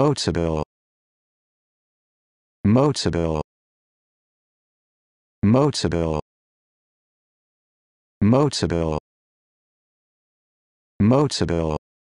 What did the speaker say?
Motorbill Motorbill Motorbill Motorbill Motorbill